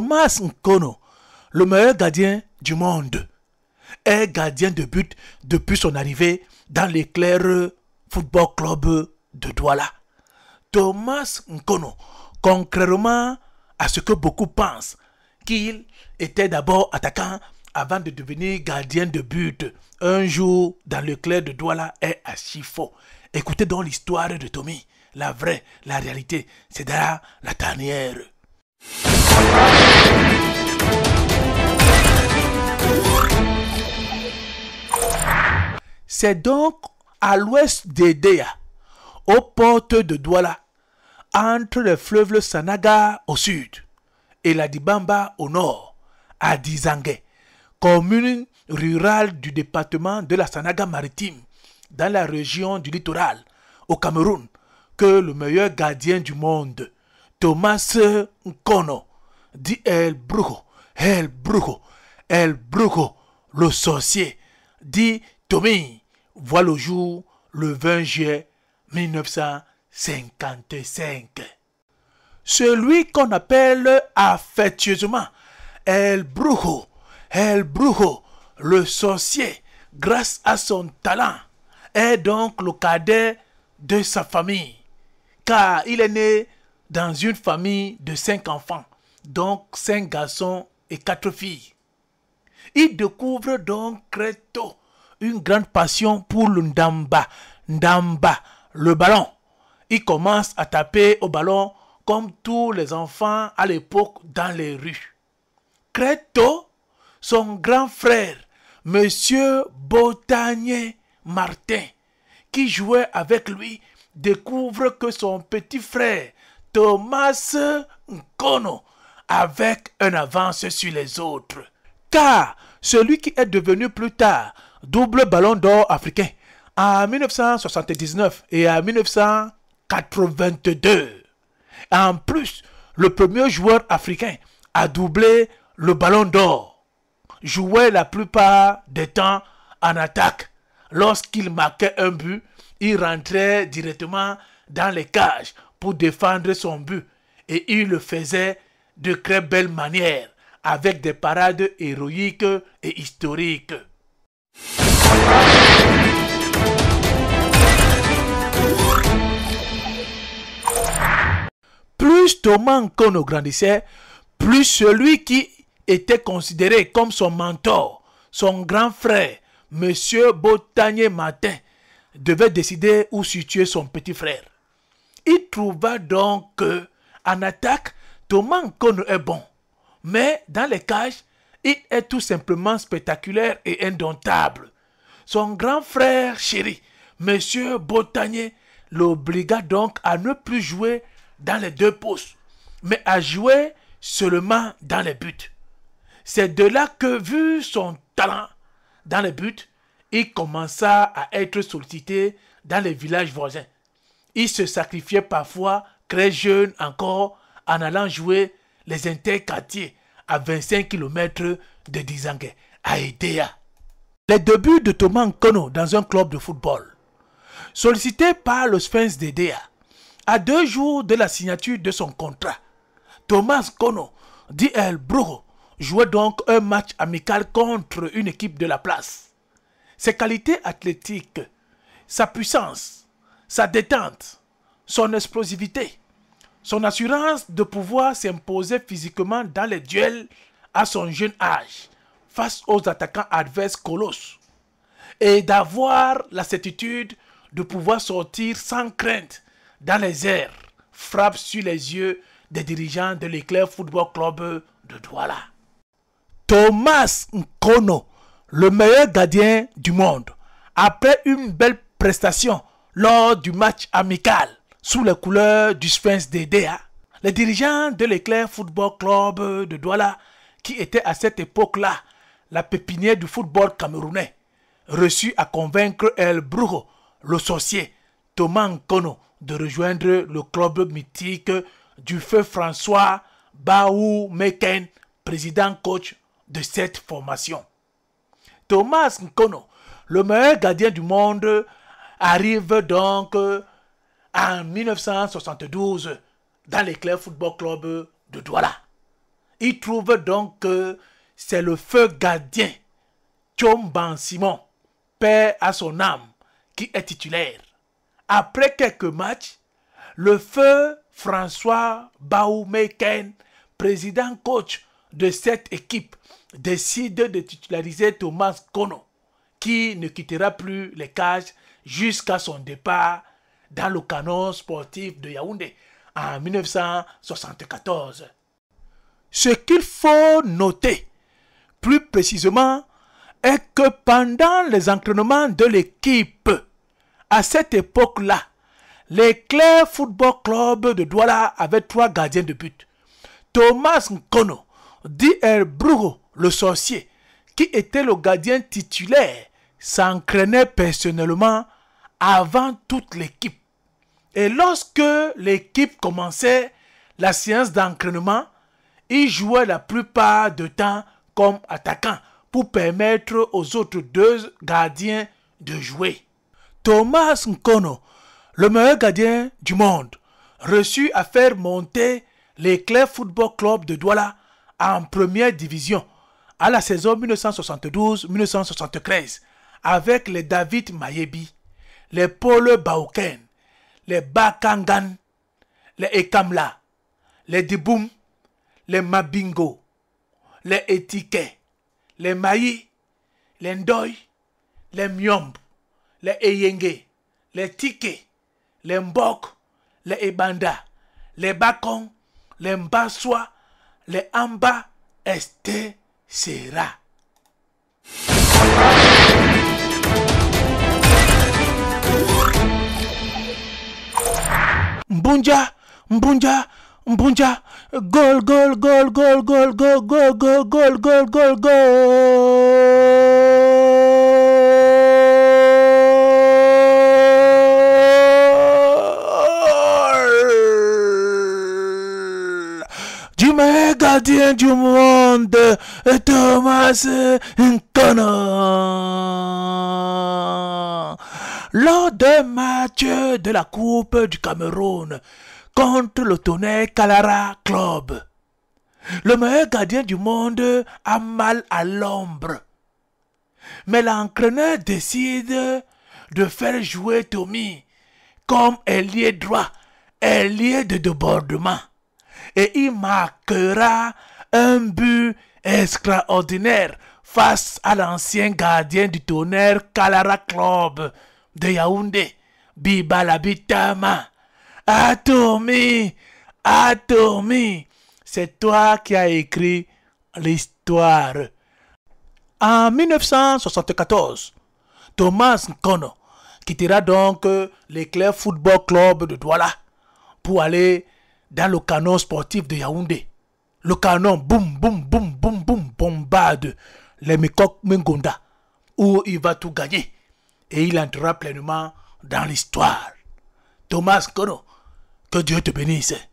Thomas Nkono, le meilleur gardien du monde, est gardien de but depuis son arrivée dans l'éclair Football Club de Douala. Thomas Nkono, contrairement à ce que beaucoup pensent, qu'il était d'abord attaquant avant de devenir gardien de but un jour dans l'éclair de Douala est à faux. Écoutez donc l'histoire de Tommy, la vraie, la réalité, c'est là la dernière. C'est donc à l'ouest d'Edéa, aux portes de Douala, entre le fleuve le Sanaga au sud et la Dibamba au nord, à Dizangue, commune rurale du département de la Sanaga maritime, dans la région du littoral, au Cameroun, que le meilleur gardien du monde, Thomas Nkono dit El Brujo, El Brujo, El Brujo, le sorcier, dit Tommy, voit le jour le 20 juillet 1955. Celui qu'on appelle affectueusement El Brujo, El Brujo, le sorcier, grâce à son talent, est donc le cadet de sa famille, car il est né dans une famille de cinq enfants, donc cinq garçons et quatre filles. Il découvre donc très une grande passion pour le ndamba, ndamba, le ballon. Il commence à taper au ballon comme tous les enfants à l'époque dans les rues. Très son grand frère, Monsieur Botanier Martin, qui jouait avec lui, découvre que son petit frère Thomas Nkono avec une avance sur les autres. Car celui qui est devenu plus tard double ballon d'or africain en 1979 et en 1982. En plus, le premier joueur africain à doubler le ballon d'or. Jouait la plupart des temps en attaque. Lorsqu'il marquait un but, il rentrait directement dans les cages pour défendre son but. Et il le faisait de très belles manières, avec des parades héroïques et historiques. Plus Thomas Kono grandissait, plus celui qui était considéré comme son mentor, son grand frère, Monsieur Botanier Martin, devait décider où situer son petit frère. Il trouva donc qu'en attaque, Thomas Nkono est bon. Mais dans les cages, il est tout simplement spectaculaire et indomptable. Son grand frère chéri, M. Botanier, l'obliga donc à ne plus jouer dans les deux postes, mais à jouer seulement dans les buts. C'est de là que, vu son talent dans les buts, il commença à être sollicité dans les villages voisins. Il se sacrifiait parfois, très jeune encore, en allant jouer les interquartiers à 25 km de Dizangue, à Edea. Les débuts de Thomas Kono dans un club de football. Sollicité par le Sphinx d'Edea, à deux jours de la signature de son contrat, Thomas Kono, dit El jouait donc un match amical contre une équipe de la place. Ses qualités athlétiques, sa puissance, sa détente, son explosivité, son assurance de pouvoir s'imposer physiquement dans les duels à son jeune âge face aux attaquants adverses colosses et d'avoir la certitude de pouvoir sortir sans crainte dans les airs frappe sur les yeux des dirigeants de l'Éclair Football Club de Douala. Thomas Nkono, le meilleur gardien du monde, après une belle prestation lors du match amical sous les couleurs du Spence DDA. Les dirigeants de l'Éclair Football Club de Douala, qui était à cette époque-là la pépinière du football camerounais, reçut à convaincre El Brujo, le sorcier, Thomas Nkono, de rejoindre le club mythique du feu François Baou Meken, président coach de cette formation. Thomas Nkono, le meilleur gardien du monde, arrive donc euh, en 1972 dans l'éclair Football Club de Douala. Il trouve donc que c'est le feu gardien, Ban Simon, père à son âme, qui est titulaire. Après quelques matchs, le feu François Baumeken, président coach de cette équipe, décide de titulariser Thomas Kono, qui ne quittera plus les cages jusqu'à son départ dans le canon sportif de Yaoundé en 1974. Ce qu'il faut noter, plus précisément, est que pendant les entraînements de l'équipe, à cette époque-là, l'éclair Football Club de Douala avait trois gardiens de but. Thomas Nkono, D.R. Brugo, le sorcier, qui était le gardien titulaire, s'entraînait personnellement avant toute l'équipe. Et lorsque l'équipe commençait la séance d'entraînement, il jouait la plupart du temps comme attaquant pour permettre aux autres deux gardiens de jouer. Thomas Nkono, le meilleur gardien du monde, reçut à faire monter l'Éclair Football Club de Douala en première division à la saison 1972-1973 avec les David Mayebi les Paul Bauken, les Bakangan, les Ekamla, les Diboum, les Mabingo, les Etiquet, les Maï, les Ndoy, les Myomb, les Eyenge, les Tike, les Mbok, les Ebanda, les Bakon, les Mbaswa, les Amba, Sera. Mbunja, Mbunja, Mbunja, goal, goal, goal, goal, goal, goal, goal, goal, goal, goal, goal, goal. Gardien du monde, Thomas Connor. lors d'un match de la Coupe du Cameroun contre le tonnerre Calara Club. Le meilleur gardien du monde a mal à l'ombre. Mais l'entraîneur décide de faire jouer Tommy comme ailier droit, ailier de débordement. Et il marquera un but extraordinaire face à l'ancien gardien du tonnerre Calara Club, de Yaoundé, Bibalabitama, Atomi, Atomi, c'est toi qui as écrit l'histoire. En 1974, Thomas Nkono quittera donc l'éclair football club de Douala pour aller dans le canon sportif de Yaoundé. Le canon, boum, boum, boum, boum, boum, bombarde les Mekok Mengonda, où il va tout gagner et il entrera pleinement dans l'histoire. Thomas Kono, que Dieu te bénisse.